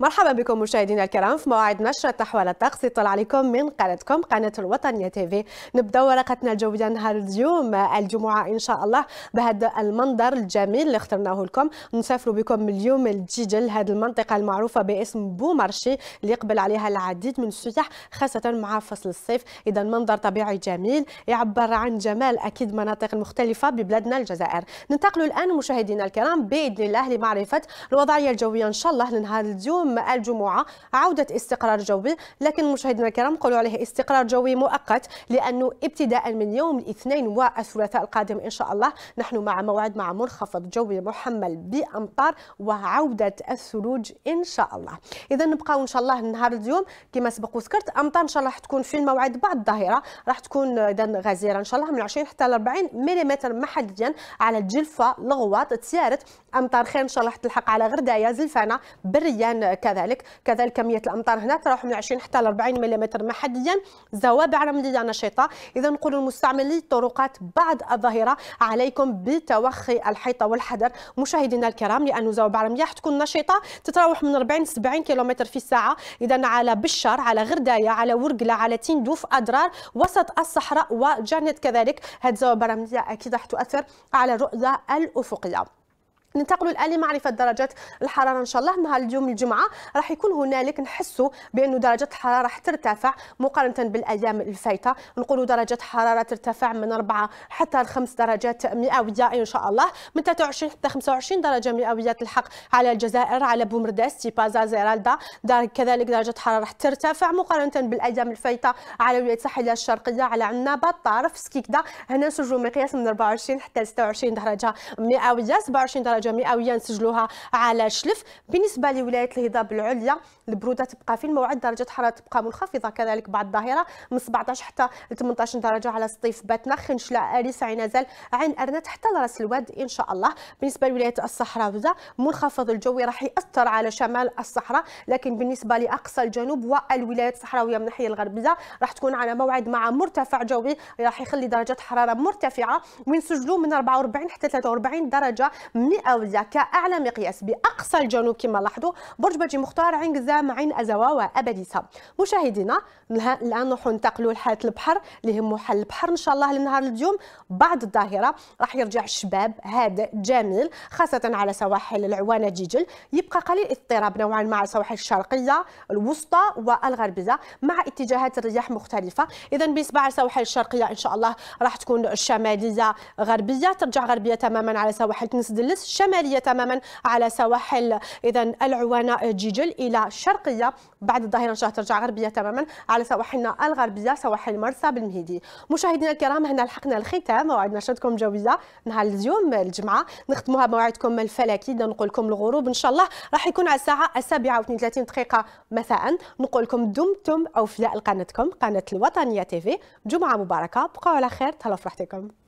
مرحبا بكم مشاهدينا الكرام في موعد نشرة أحوال الطقس يطلع عليكم من قناتكم قناة الوطنية تيفي نبداو ورقتنا الجوية نهار اليوم الجمعة إن شاء الله بهذا المنظر الجميل اللي اخترناه لكم نسافروا بكم اليوم لدجيجل هذه المنطقة المعروفة باسم بومرشي اللي يقبل عليها العديد من السياح خاصة مع فصل الصيف إذا منظر طبيعي جميل يعبر عن جمال أكيد مناطق مختلفة ببلادنا الجزائر ننتقلوا الآن مشاهدينا الكرام بإذن الله لمعرفة الوضعية الجوية إن شاء الله لنهار اليوم يوم الجمعة عودة استقرار جوي لكن مشاهدينا الكرام قولوا عليه استقرار جوي مؤقت لأنه ابتداء من يوم الاثنين والثلاثاء القادم إن شاء الله نحن مع موعد مع منخفض جوي محمل بأمطار وعودة الثلوج إن شاء الله إذا نبقاو إن شاء الله نهار اليوم كما سبق وذكرت أمطار إن شاء الله راح تكون في الموعد بعد الظهيرة راح تكون إذا غزيرة إن شاء الله من 20 حتى 40 ملم محليا على الجلفة لغواط تسيارة امطار خير ان شاء الله حتلحق على غردايه زلفانه بريان كذلك كذلك كميه الامطار هنا تروح من 20 حتى ل 40 ملم محليا زوابع رمليه نشطه اذا نقول المستعمل للطرقات بعد الظهيره عليكم بتوخي الحيطه والحذر مشاهدينا الكرام لانه زوابع رمليه حتكون نشطه تتراوح من 40 ل 70 كم في الساعه اذا على بشار على غردايه على ورقله على تندوف اضرار وسط الصحراء وجنة كذلك هذه الزوابع رمليه اكيد راح تؤثر على الرؤيه الافقيه ننتقلوا الان لمعرفه درجات الحراره ان شاء الله نهار اليوم الجمعه راح يكون هنالك نحسوا بانه درجه الحراره راح ترتفع مقارنه بالايام الفايته نقولوا درجه حراره ترتفع من 4 حتى 5 درجات مئويه ان شاء الله من 23 حتى 25 درجه مئويه تلحق على الجزائر على بومرداس تيبازا زيرالدا دار كذلك درجه الحراره راح ترتفع مقارنه بالايام الفايته على الولايات الساحليه الشرقيه على عنابه طرف سكيكدا هنا سجلوا مقياس من 24 حتى 26 درجه مئويه 27 درجه حاجه مئويه نسجلوها على شلف بالنسبه لولايه الهضاب العليا البروده تبقى في الموعد درجه الحراره تبقى منخفضه كذلك بعد الظهيره من 17 حتى 18 درجه على سطيف باتنا خنشله اريس عنازل عين ارنات حتى لراس الواد ان شاء الله بالنسبه لولايه الصحراء منخفض الجوي راح ياثر على شمال الصحراء لكن بالنسبه لاقصى الجنوب والولايات الصحراويه من الناحيه الغربيه راح تكون على موعد مع مرتفع جوي راح يخلي درجه حراره مرتفعه ونسجلوا من 44 حتى 43 درجه مئويه الدولية كأعلى مقياس بأقصى الجنوب كما لاحظوا برج برج مختار عين قزام عين أزوا وأبديسة مشاهدينا الآن نروحوا ننتقلوا لحالة البحر اللي هم حل البحر إن شاء الله لنهار اليوم بعد الظاهرة راح يرجع الشباب هادئ جميل خاصة على سواحل العوانة جيجل يبقى قليل اضطراب نوعا ما على السواحل الشرقية الوسطى والغربية مع اتجاهات الرياح مختلفة إذا بالنسبة على السواحل الشرقية إن شاء الله راح تكون الشمالية غربية ترجع غربية تماما على سواحل تنس دلس الشمالية تماما على سواحل إذا العوانة جيجل إلى شرقية بعد الظهيرة إن شاء الله ترجع غربية تماما على سواحلنا الغربية سواحل مرسى بالمهيدي مشاهدينا الكرام هنا لحقنا الختام موعد نشرتكم الجوية نهار اليوم الجمعة نختموها بموعدكم الفلكي نقول لكم الغروب إن شاء الله راح يكون على الساعة السابعة و32 دقيقة مساء نقول لكم دمتم أوفياء لقناتكم قناة الوطنية تيفي جمعة مباركة بقوا على خير تهلاو في راحتكم